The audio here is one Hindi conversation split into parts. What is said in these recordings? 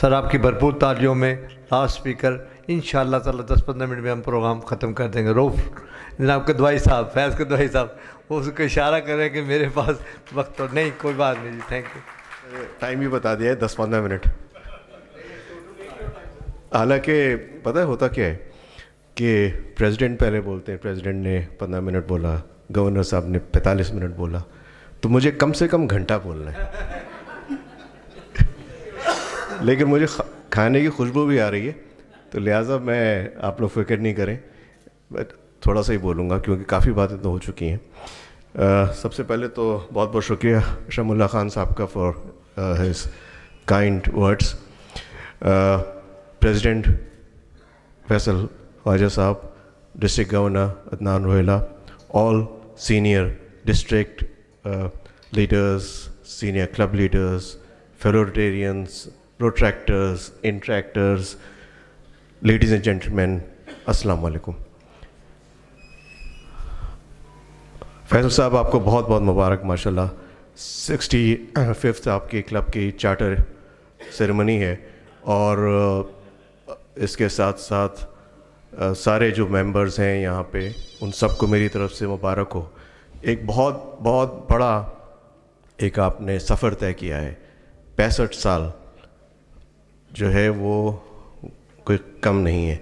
सर आपकी भरपूर तालियों में लास्ट स्पीकर इन ताला दस पंद्रह मिनट में हम प्रोग्राम ख़त्म कर देंगे रोफ जनाब के दवाई साहब फैज़ के दवाई साहब वो उसको इशारा करें कि मेरे पास वक्त तो नहीं कोई बात नहीं जी थैंक यू टाइम भी बता दिया है दस पंद्रह मिनट हालांकि पता है होता क्या है कि प्रेसिडेंट पहले बोलते हैं प्रेसिडेंट ने पंद्रह मिनट बोला गवर्नर साहब ने पैंतालीस मिनट बोला तो मुझे कम से कम घंटा बोलना है लेकिन मुझे खाने की खुशबू भी आ रही है तो लिहाजा मैं आप लोग फिक्र नहीं करें बट थोड़ा सा ही बोलूँगा क्योंकि काफ़ी बातें तो हो चुकी हैं सबसे पहले तो बहुत बहुत शुक्रिया शमुल्ला ख़ान साहब का for his kind words president Faisal Khwaja साहब district governor Adnan Rohila all senior district leaders senior club leaders fellow Rotarians protractors, interactors, ladies and gentlemen, assalamu alaikum. Faisal साहब आपको बहुत बहुत मुबारक माशाल्लाह सिक्सटी फिफ्थ आपके क्लब की चार्टर सेरेमनी है और इसके साथ साथ सारे जो मेंबर्स हैं यहाँ पे उन सबको मेरी तरफ से मुबारक हो एक बहुत बहुत बड़ा एक आपने सफ़र तय किया है पैंसठ साल जो है वो कोई कम नहीं है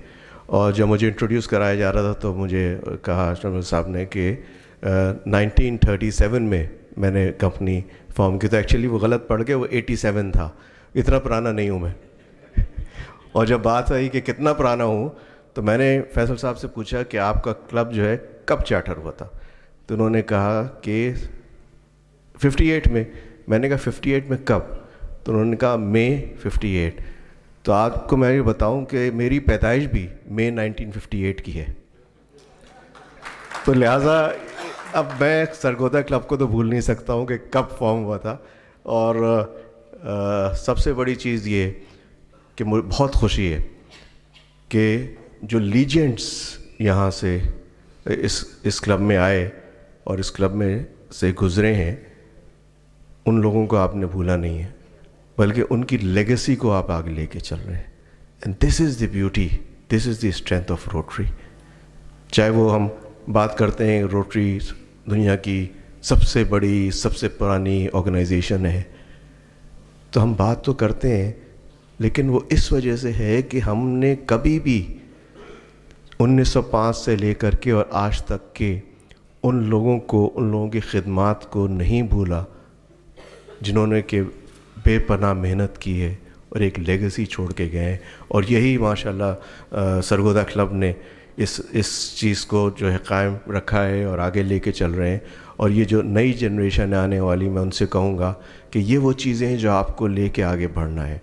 और जब मुझे इंट्रोड्यूस कराया जा रहा था तो मुझे कहा अशरफ साहब ने कि नाइनटीन थर्टी सेवन में मैंने कंपनी फॉर्म की तो एक्चुअली वो गलत पढ़ के वो एटी सेवन था इतना पुराना नहीं हूँ मैं और जब बात आई कि कितना पुराना हूँ तो मैंने फैसल साहब से पूछा कि आपका क्लब जो है कब चार्टर हुआ था तो उन्होंने कहा कि 58 में मैंने कहा 58 में कब तो उन्होंने कहा मई 58 तो आपको मैं ये बताऊं कि मेरी पैदाइश भी मई 1958 की है तो लिहाजा अब मैं सरगोदा क्लब को तो भूल नहीं सकता हूँ कि कब फॉर्म हुआ था और आ, सबसे बड़ी चीज़ ये कि मुझे बहुत खुशी है कि जो लीजेंड्स यहाँ से इस इस क्लब में आए और इस क्लब में से गुज़रे हैं उन लोगों को आपने भूला नहीं है बल्कि उनकी लेगेसी को आप आगे लेके चल रहे हैं and this is the beauty this is the strength of Rotary चाहे वो हम बात करते हैं रोटरी दुनिया की सबसे बड़ी सबसे पुरानी ऑर्गेनाइजेशन है तो हम बात तो करते हैं लेकिन वो इस वजह से है कि हमने कभी भी 1905 से लेकर के और आज तक के उन लोगों को उन लोगों की खिदमत को नहीं भूला जिन्होंने के बेपना मेहनत की है और एक लेगेसी छोड़ के गए हैं और यही माशाल्लाह सरगोदा क्लब ने इस इस चीज़ को जो है कायम रखा है और आगे लेके चल रहे हैं और ये जो नई जनरेशन आने वाली मैं उनसे कहूँगा कि ये वो चीज़ें हैं जो आपको लेके आगे बढ़ना है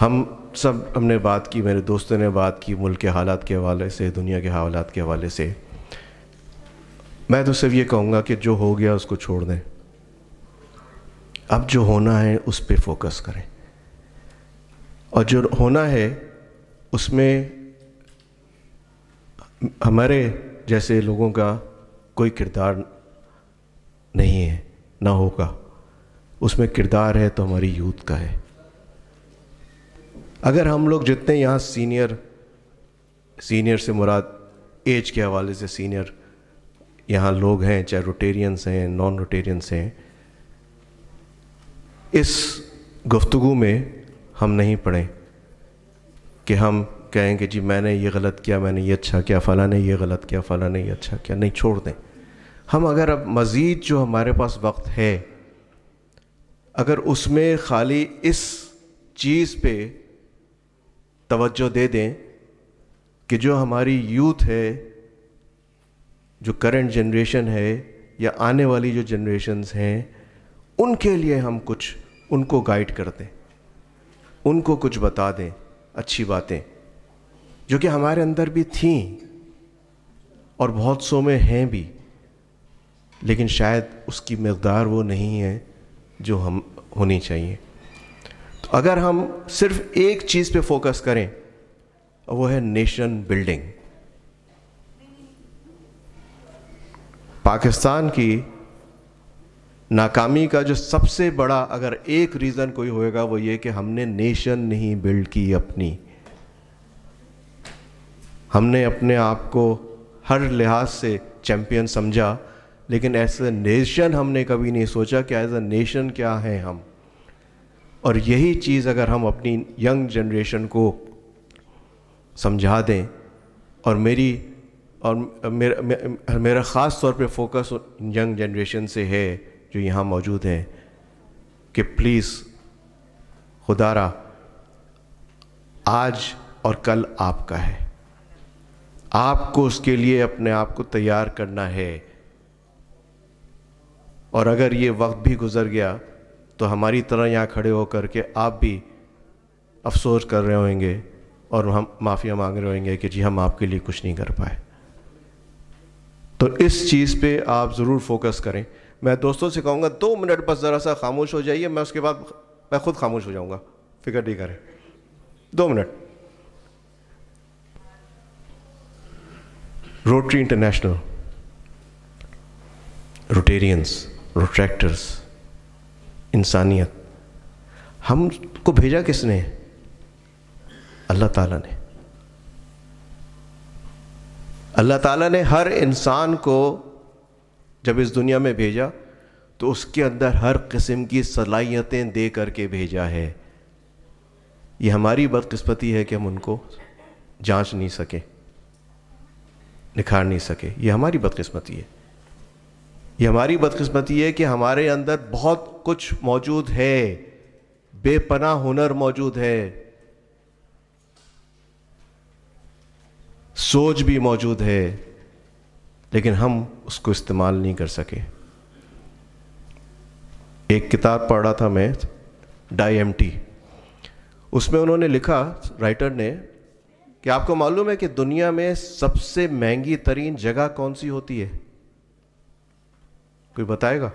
हम सब हमने बात की मेरे दोस्तों ने बात की मुल्क के हालात के हवाले से दुनिया के हालात के हवाले से मैं तो सिर्फ ये कहूँगा कि जो हो गया उसको छोड़ दें अब जो होना है उस पर फोकस करें और जो होना है उसमें हमारे जैसे लोगों का कोई किरदार नहीं है ना होगा उसमें किरदार है तो हमारी यूथ का है अगर हम लोग जितने यहाँ सीनियर सीनियर से मुराद एज के हवाले से सीनियर यहाँ लोग हैं चाहे रोटेरियंस हैं नॉन रोटेरियंस हैं इस गुफ्तु में हम नहीं पढ़ें कि हम कहेंगे जी मैंने ये गलत किया मैंने ये अच्छा किया फ़ला ने ये गलत किया फ़ला ने ये अच्छा किया नहीं छोड़ दें हम अगर अब मज़ीद जो हमारे पास वक्त है अगर उसमें खाली इस चीज़ पे तवज्जो दे दें कि जो हमारी यूथ है जो करंट जनरेशन है या आने वाली जो जनरेशन्स हैं उनके लिए हम कुछ उनको गाइड कर दें उनको कुछ बता दें अच्छी बातें जो कि हमारे अंदर भी थीं और बहुत सो में हैं भी लेकिन शायद उसकी मकदार वो नहीं है जो हम होनी चाहिए तो अगर हम सिर्फ एक चीज़ पे फोकस करें वो है नेशन बिल्डिंग पाकिस्तान की नाकामी का जो सबसे बड़ा अगर एक रीज़न कोई होएगा वो ये कि हमने नेशन नहीं बिल्ड की अपनी हमने अपने आप को हर लिहाज से चैम्पियन समझा लेकिन एज ए नेशन हमने कभी नहीं सोचा कि एज ए नेशन क्या हैं हम और यही चीज़ अगर हम अपनी यंग जनरेशन को समझा दें और मेरी और मेरा मेरा ख़ास तौर पे फोकस यंग जनरेशन से है जो यहाँ मौजूद हैं कि प्लीज़ खुदारा आज और कल आपका है आपको उसके लिए अपने आप को तैयार करना है और अगर ये वक्त भी गुज़र गया तो हमारी तरह यहाँ खड़े होकर के आप भी अफसोस कर रहे होंगे और हम माफ़िया मांग रहे होंगे कि जी हम आपके लिए कुछ नहीं कर पाए तो इस चीज़ पे आप ज़रूर फोकस करें मैं दोस्तों से कहूँगा दो मिनट बस ज़रा सा खामोश हो जाइए मैं उसके बाद मैं खुद खामोश हो जाऊँगा फिक्र नहीं करें दो minute Rotary International Rotarians Rotaractors इंसानियत हमको भेजा किसने अल्लाह ताला ने अल्लाह ताला ने हर इंसान को जब इस दुनिया में भेजा तो उसके अंदर हर किस्म की सलाहियतें दे करके भेजा है ये हमारी बदकस्मती है कि हम उनको जांच नहीं सके निखार नहीं सके ये हमारी बदकस्मती है ये हमारी बदकस्मती है कि हमारे अंदर बहुत कुछ मौजूद है बेपना हुनर मौजूद है सोच भी मौजूद है लेकिन हम उसको इस्तेमाल नहीं कर सके एक किताब पढ़ रहा था मैं डाई एम टी उसमें उन्होंने लिखा राइटर ने कि आपको मालूम है कि दुनिया में सबसे महंगी तरीन जगह कौन सी होती है कोई बताएगा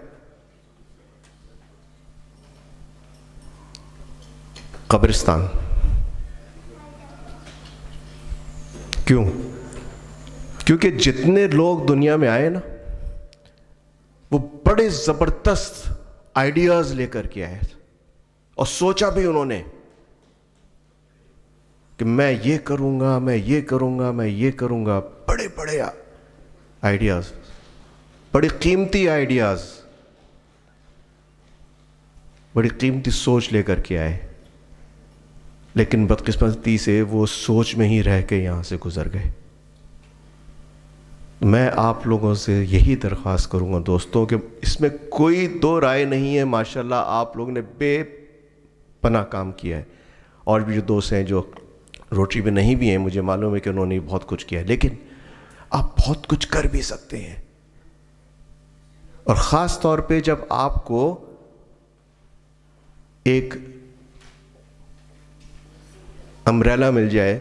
कब्रिस्तान क्यों क्योंकि जितने लोग दुनिया में आए ना वो बड़े ज़बरदस्त आइडियाज़ लेकर के आए और सोचा भी उन्होंने कि मैं ये करूँगा मैं ये करूंगा मैं ये करूँगा बड़े बड़े आइडियाज़ बड़े कीमती आइडियाज़ बड़ी कीमती सोच लेकर के आए लेकिन बदकिस्मती से वो सोच में ही रह के यहाँ से गुजर गए मैं आप लोगों से यही दरख्वास्त करूंगा दोस्तों कि इसमें कोई दो राय नहीं है माशाल्लाह आप लोगों ने बेपना काम किया है और भी जो दोस्त हैं जो रोटरी में नहीं भी हैं मुझे मालूम है कि उन्होंने बहुत कुछ किया है लेकिन आप बहुत कुछ कर भी सकते हैं और ख़ास तौर पे जब आपको एक अम्ब्रेला मिल जाए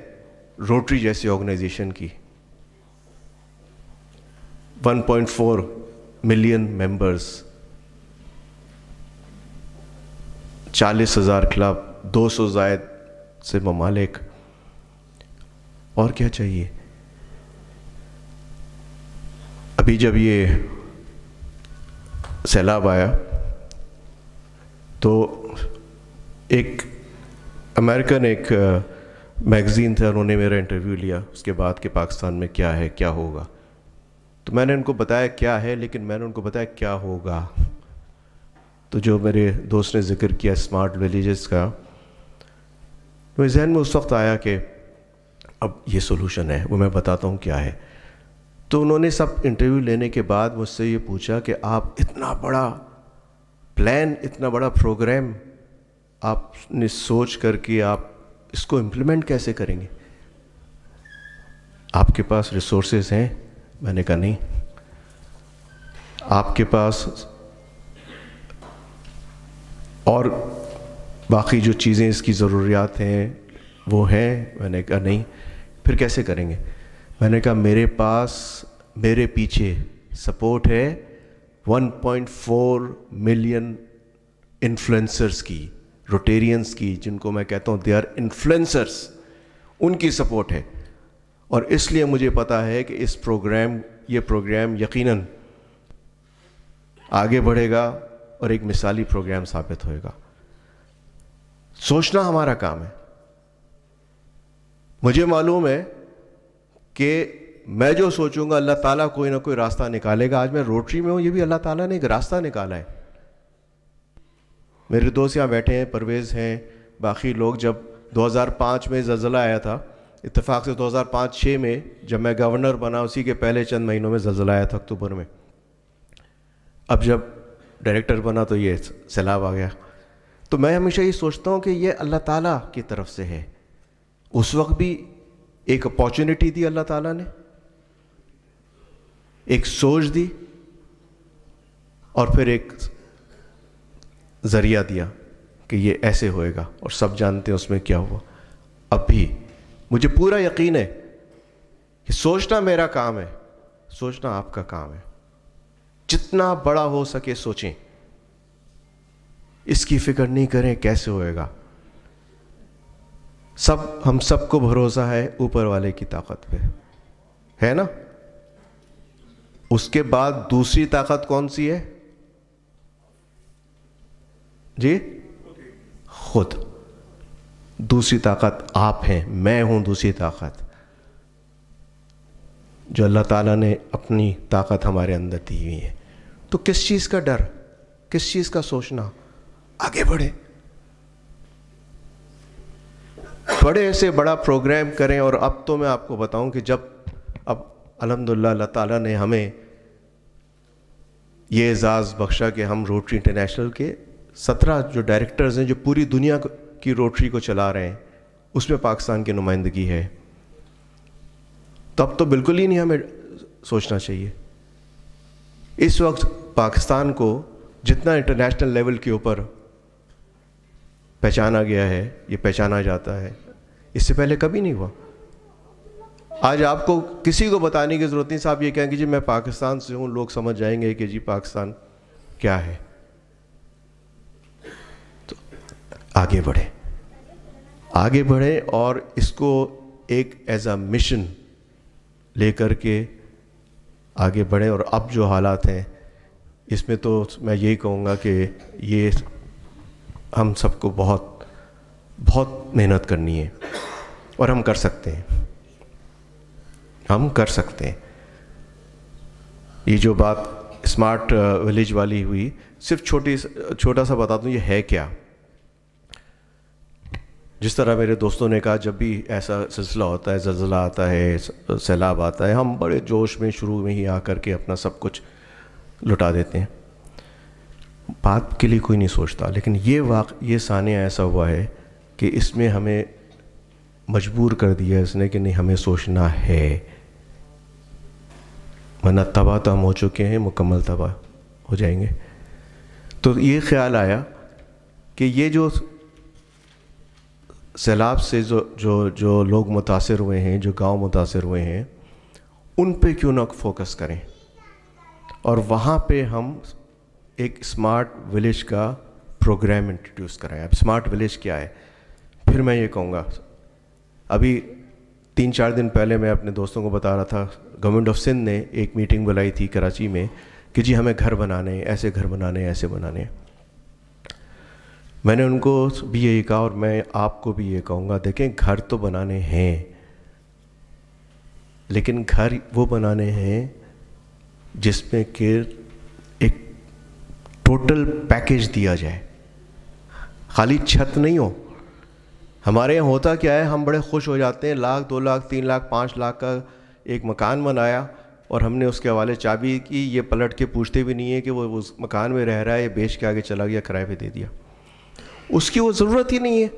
रोटरी जैसी ऑर्गेनाइजेशन की 1.4 मिलियन मेंबर्स 40,000 हज़ार क्लब 200 जायद से ममालिक और क्या चाहिए अभी जब ये सैलाब आया तो एक अमेरिकन एक मैगज़ीन था उन्होंने मेरा इंटरव्यू लिया उसके बाद कि पाकिस्तान में क्या है क्या होगा तो मैंने उनको बताया क्या है लेकिन मैंने उनको बताया क्या होगा तो जो मेरे दोस्त ने जिक्र किया स्मार्ट विलेजेस का तो मेरे जहन में उस वक्त आया कि अब ये सोल्यूशन है वो मैं बताता हूँ क्या है तो उन्होंने सब इंटरव्यू लेने के बाद मुझसे ये पूछा कि आप इतना बड़ा प्लान इतना बड़ा प्रोग्राम आपने सोच करके आप इसको इम्प्लीमेंट कैसे करेंगे आपके पास रिसोर्सेज हैं मैंने कहा नहीं आपके पास और बाकी जो चीज़ें इसकी ज़रूरियात हैं वो हैं मैंने कहा नहीं फिर कैसे करेंगे मैंने कहा मेरे पास मेरे पीछे सपोर्ट है 1.4 मिलियन इन्फ्लुएंसर्स की रोटेरियंस की जिनको मैं कहता हूँ दे आर इन्फ्लुएंसर्स उनकी सपोर्ट है और इसलिए मुझे पता है कि इस प्रोग्राम ये प्रोग्राम यकीनन आगे बढ़ेगा और एक मिसाली प्रोग्राम साबित होएगा सोचना हमारा काम है मुझे मालूम है कि मैं जो सोचूंगा अल्लाह ताला कोई ना कोई रास्ता निकालेगा आज मैं रोटरी में हूँ ये भी अल्लाह ताला ने एक रास्ता निकाला है मेरे दोस्त यहाँ बैठे हैं परवेज़ हैं बाकी लोग जब 2005 में जजला आया था इतफाक़ से 2005-6 में जब मैं गवर्नर बना उसी के पहले चंद महीनों में जलजिला आया था अक्टूबर में अब जब डायरेक्टर बना तो ये सैलाब आ गया तो मैं हमेशा ये सोचता हूँ कि ये अल्लाह ताला की तरफ से है उस वक्त भी एक अपॉर्चुनिटी दी अल्लाह ताला ने एक सोच दी और फिर एक ज़रिया दिया कि ये ऐसे होएगा और सब जानते हैं उसमें क्या हुआ अब भी मुझे पूरा यकीन है कि सोचना मेरा काम है सोचना आपका काम है जितना बड़ा हो सके सोचें इसकी फिक्र नहीं करें कैसे होएगा सब हम सबको भरोसा है ऊपर वाले की ताकत पे है ना उसके बाद दूसरी ताकत कौन सी है जी खुद दूसरी ताकत आप हैं मैं हूं दूसरी ताकत जो अल्लाह ताला ने अपनी ताकत हमारे अंदर दी हुई है तो किस चीज़ का डर किस चीज़ का सोचना आगे बढ़े बड़े ऐसे बड़ा प्रोग्राम करें और अब तो मैं आपको बताऊं कि जब अब अलहमदिल्ला अल्लाह ताला ने हमें ये एज़ाज़ बख्शा कि हम रोटरी इंटरनेशनल के सत्रह जो डायरेक्टर्स हैं जो पूरी दुनिया को की रोटरी को चला रहे हैं उसमें पाकिस्तान की नुमाइंदगी है तब तो बिल्कुल ही नहीं हमें सोचना चाहिए इस वक्त पाकिस्तान को जितना इंटरनेशनल लेवल के ऊपर पहचाना गया है ये पहचाना जाता है इससे पहले कभी नहीं हुआ आज आपको किसी को बताने की ज़रूरत नहीं साहब ये कहें कि जी मैं पाकिस्तान से हूँ लोग समझ जाएंगे कि जी पाकिस्तान क्या है आगे बढ़े आगे बढ़े और इसको एक एज अ मिशन लेकर के आगे बढ़े और अब जो हालात हैं इसमें तो मैं यही कहूँगा कि ये हम सबको बहुत बहुत मेहनत करनी है और हम कर सकते हैं हम कर सकते हैं ये जो बात स्मार्ट विलेज uh, वाली हुई सिर्फ छोटी छोटा सा बता दूँ ये है क्या जिस तरह मेरे दोस्तों ने कहा जब भी ऐसा सिलसिला होता है जल्जला आता है सैलाब आता है हम बड़े जोश में शुरू में ही आकर के अपना सब कुछ लुटा देते हैं बात के लिए कोई नहीं सोचता लेकिन ये वाक़ ये सानिया ऐसा हुआ है कि इसमें हमें मजबूर कर दिया इसने कि नहीं हमें सोचना है वरना तबाह तो हम हो चुके हैं मुकम्मल तबाह हो जाएंगे तो ये ख्याल आया कि ये जो सैलाब से जो जो जो लोग मुतासर हुए हैं जो गांव मुतासर हुए हैं उन पे क्यों ना फोकस करें और वहाँ पे हम एक स्मार्ट विलेज का प्रोग्राम इंट्रोड्यूस कराएं अब स्मार्ट विलेज क्या है फिर मैं ये कहूँगा अभी तीन चार दिन पहले मैं अपने दोस्तों को बता रहा था गवर्नमेंट ऑफ सिंध ने एक मीटिंग बुलाई थी कराची में कि जी हमें घर बनाने ऐसे घर बनाने ऐसे बनाने मैंने उनको भी यही कहा और मैं आपको भी ये कहूँगा देखें घर तो बनाने हैं लेकिन घर वो बनाने हैं जिसमें कि एक टोटल पैकेज दिया जाए खाली छत नहीं हो हमारे यहाँ होता क्या है हम बड़े खुश हो जाते हैं लाख दो लाख तीन लाख पाँच लाख का एक मकान बनाया और हमने उसके हवाले चाबी की ये पलट के पूछते भी नहीं है कि वो उस मकान में रह रहा है या बेच के आगे चला गया किराए पे दे दिया उसकी वो ज़रूरत ही नहीं है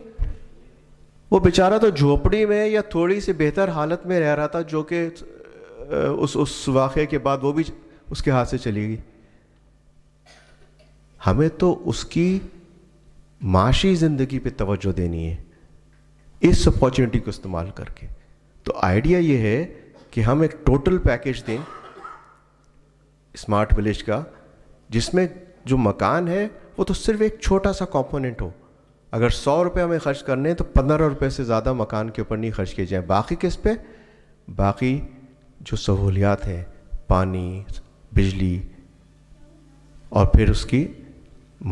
वो बेचारा तो झोपड़ी में या थोड़ी सी बेहतर हालत में रह रहा था जो कि उस उस वाक़े के बाद वो भी उसके हाथ से चली गई हमें तो उसकी माशी ज़िंदगी पे तवज्जो देनी है इस अपॉर्चुनिटी को इस्तेमाल करके तो आइडिया ये है कि हम एक टोटल पैकेज दें स्मार्ट विलेज का जिसमें जो मकान है वो तो सिर्फ एक छोटा सा कॉम्पोनेंट हो अगर सौ रुपये हमें खर्च करने हैं तो पंद्रह रुपये से ज़्यादा मकान के ऊपर नहीं खर्च किए जाएँ बाकी किस पे बाकी जो सहूलियात हैं पानी बिजली और फिर उसकी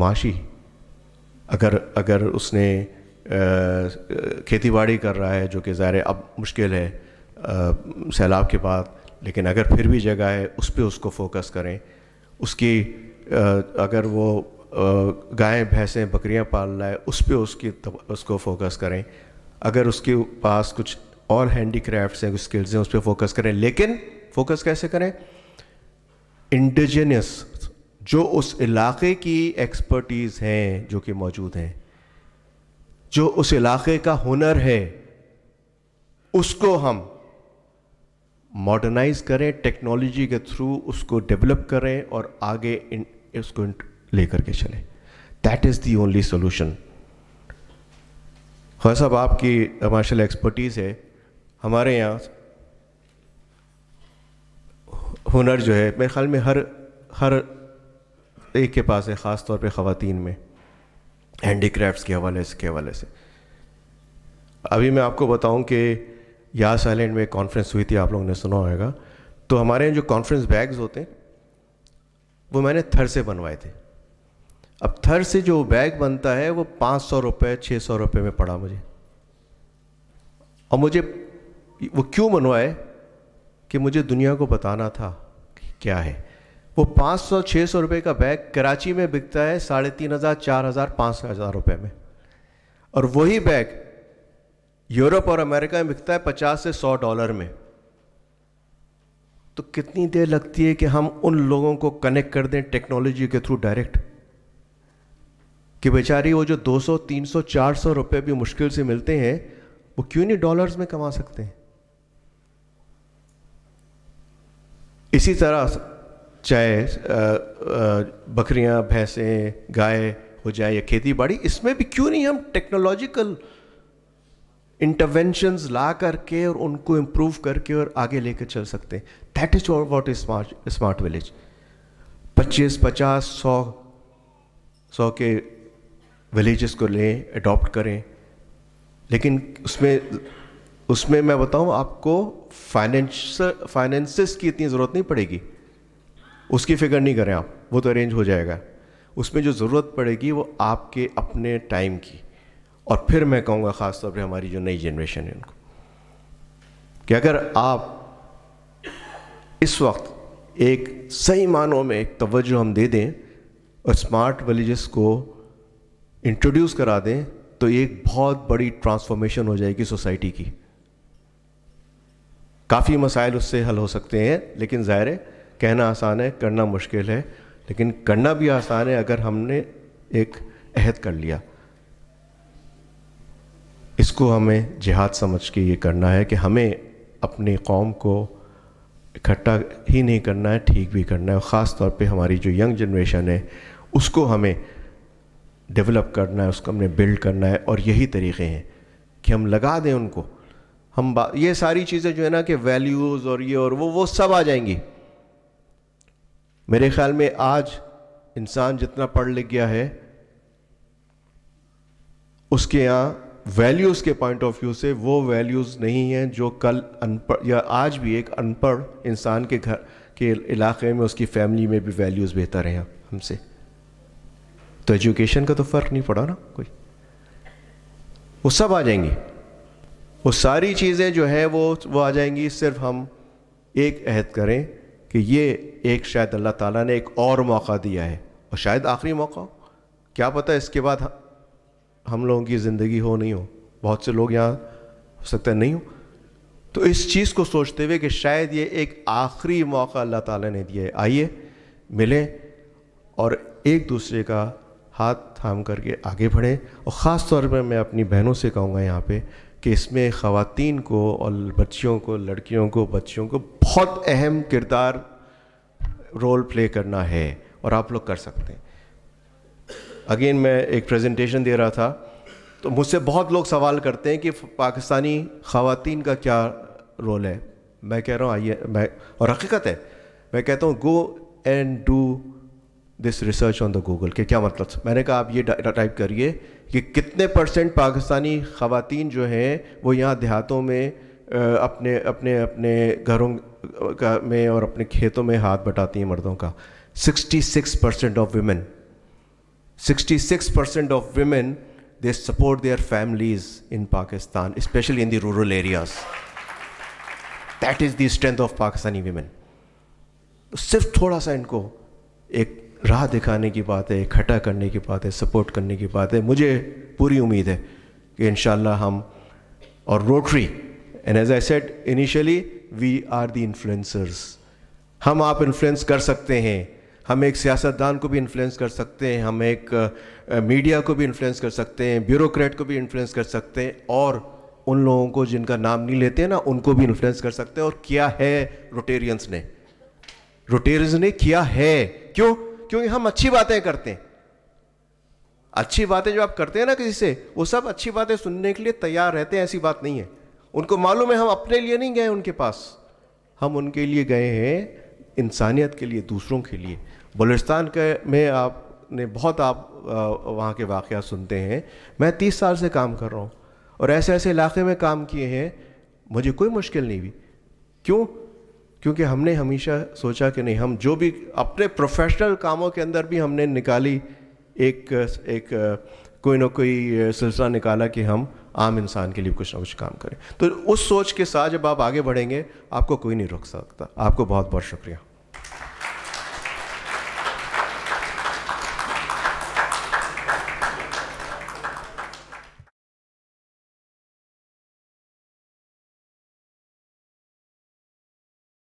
माशी अगर अगर उसने खेती बाड़ी कर रहा है जो कि ज़ाहिर अब मुश्किल है सैलाब के बाद लेकिन अगर फिर भी जगह है उस पर उसको फोकस करें उसकी आ, अगर वो गायें भैंसें बकरियां पालना है उस पर उसकी उसको फोकस करें अगर उसके पास कुछ और हैंडी क्राफ्ट हैं कुछ स्किल्स हैं उस पर फोकस करें लेकिन फोकस कैसे करें इंडिजिनियस जो उस इलाके की एक्सपर्टीज़ हैं जो कि मौजूद हैं जो उस इलाके का हुनर है उसको हम मॉडर्नाइज करें टेक्नोलॉजी के थ्रू उसको डेवलप करें और आगे इन, इसको लेकर के चले that is the only solution खा साहब आपकी मार्शल एक्सपर्टीज़ है हमारे यहाँ हुनर जो है मेरे ख्याल में हर हर एक के पास है ख़ास तौर पे ख़वातीन में हैंडी क्राफ्ट के हवाले से के हवाले से अभी मैं आपको बताऊं कि यास आइलैंड में कॉन्फ्रेंस हुई थी आप लोगों ने सुना होगा तो हमारे यहाँ जो कॉन्फ्रेंस बैग्स होते हैं वो मैंने थर से बनवाए थे अब थर से जो बैग बनता है वो पाँच सौ रुपये छः सौ रुपये में पड़ा मुझे और मुझे वो क्यों मनवाए कि मुझे दुनिया को बताना था कि क्या है वो पाँच सौ छः सौ रुपये का बैग कराची में बिकता है साढ़े तीन हज़ार चार हज़ार पाँच हज़ार रुपये में और वही बैग यूरोप और अमेरिका में बिकता है पचास से सौ डॉलर में तो कितनी देर लगती है कि हम उन लोगों को कनेक्ट कर दें टेक्नोलॉजी के थ्रू डायरेक्ट कि बेचारी वो जो 200, 300, 400 रुपए भी मुश्किल से मिलते हैं वो क्यों नहीं डॉलर्स में कमा सकते हैं इसी तरह चाहे बकरियां भैंसें गाय हो जाए या खेती बाड़ी इसमें भी क्यों नहीं हम टेक्नोलॉजिकल इंटरवेंशन ला करके और उनको इम्प्रूव करके और आगे लेकर चल सकते हैं that is all about smart smart village पच्चीस पचास सौ सौ के विलेजेस को लें अडॉप्ट करें लेकिन उसमें उसमें मैं बताऊं आपको फाइनेंस फाइनेंसिस की इतनी ज़रूरत नहीं पड़ेगी उसकी फिक्र नहीं करें आप वो तो अरेंज हो जाएगा उसमें जो ज़रूरत पड़ेगी वो आपके अपने टाइम की और फिर मैं कहूँगा ख़ासतौर पर हमारी जो नई जनरेशन है उनको कि अगर आप इस वक्त एक सही मानों में एक तवज्जो हम दे दें और स्मार्ट विलेजेस को इंट्रोड्यूस करा दें तो एक बहुत बड़ी ट्रांसफॉर्मेशन हो जाएगी सोसाइटी की काफ़ी मसाइल उससे हल हो सकते हैं लेकिन ज़ाहिर है कहना आसान है करना मुश्किल है लेकिन करना भी आसान है अगर हमने एक अहद कर लिया इसको हमें जिहाद समझ के ये करना है कि हमें अपनी कौम को इकट्ठा ही नहीं करना है ठीक भी करना है ख़ास तौर पे हमारी जो यंग जनरेशन है उसको हमें डेवलप करना है उसको हमने बिल्ड करना है और यही तरीके हैं कि हम लगा दें उनको हम ये सारी चीज़ें जो है ना कि वैल्यूज़ और ये और वो वो सब आ जाएंगी मेरे ख्याल में आज इंसान जितना पढ़ लिख गया है उसके यहाँ वैल्यूज़ के पॉइंट ऑफ व्यू से वो वैल्यूज़ नहीं हैं जो कल अनपढ़ या आज भी एक अनपढ़ इंसान के घर के इलाके में उसकी फैमिली में भी वैल्यूज़ बेहतर हैं हमसे तो एजुकेशन का तो फ़र्क नहीं पड़ा ना कोई वो सब आ जाएंगी वो सारी चीज़ें जो है वो वो आ जाएंगी सिर्फ हम एक अहद करें कि ये एक शायद अल्लाह ताला ने एक और मौका दिया है और शायद आखिरी मौका हो क्या पता इसके बाद हम लोगों की ज़िंदगी हो नहीं हो बहुत से लोग यहाँ हो सकता है नहीं हो तो इस चीज़ को सोचते हुए कि शायद ये एक आखिरी मौका अल्लाह ताला ने दिया है आइए मिलें और एक दूसरे का हाथ थाम करके आगे बढ़ें और ख़ास तौर पर मैं अपनी बहनों से कहूँगा यहाँ पे कि इसमें ख़वातीन को और बच्चियों को लड़कियों को बच्चियों को बहुत अहम किरदार रोल प्ले करना है और आप लोग कर सकते हैं अगेन मैं एक प्रेजेंटेशन दे रहा था तो मुझसे बहुत लोग सवाल करते हैं कि पाकिस्तानी ख़वातीन का क्या रोल है मैं कह रहा हूँ आइए मैं और हकीकत है मैं कहता हूँ go and do this research on the Google के क्या मतलब मैंने कहा आप ये टाइप करिए कि कितने परसेंट पाकिस्तानी खातन जो हैं वो यहाँ देहातों में अपने अपने अपने घरों का में और अपने खेतों में हाथ बटाती हैं मर्दों का 66 percent of women 66 percent of women they support their families in Pakistan specially in the rural areas that is the strength of Pakistani women सिर्फ थोड़ा सा इनको एक राह दिखाने की बात है इकट्ठा करने की बात है सपोर्ट करने की बात है मुझे पूरी उम्मीद है कि इन हम और Rotary and as I said initially we are the influencers हम आप इन्फ्लुएंस कर सकते हैं हम एक सियासतदान को भी इन्फ्लुएंस कर सकते हैं हम एक मीडिया को भी इन्फ्लुएंस कर सकते हैं ब्यूरोक्रेट को भी इन्फ्लुएंस कर सकते हैं और उन लोगों को जिनका नाम नहीं लेते हैं ना उनको भी इन्फ्लुएंस कर सकते हैं और किया है रोटेरियंस ने रोटेरियंस ने किया है क्यों क्योंकि हम अच्छी बातें करते हैं अच्छी बातें जो आप करते हैं ना किसी से वो सब अच्छी बातें सुनने के लिए तैयार रहते हैं ऐसी बात नहीं है उनको मालूम है हम अपने लिए नहीं गए उनके पास हम उनके लिए गए हैं इंसानियत के लिए दूसरों के लिए बलुस्तान के में आपने बहुत आप वहाँ के वाक़ सुनते हैं मैं तीस साल से काम कर रहा हूँ और ऐसे ऐसे इलाके में काम किए हैं मुझे कोई मुश्किल नहीं हुई क्यों क्योंकि हमने हमेशा सोचा कि नहीं हम जो भी अपने प्रोफेशनल कामों के अंदर भी हमने निकाली एक एक कोई ना कोई सिलसिला निकाला कि हम आम इंसान के लिए कुछ ना कुछ काम करें तो उस सोच के साथ जब आप आगे बढ़ेंगे आपको कोई नहीं रोक सकता आपको बहुत बहुत शुक्रिया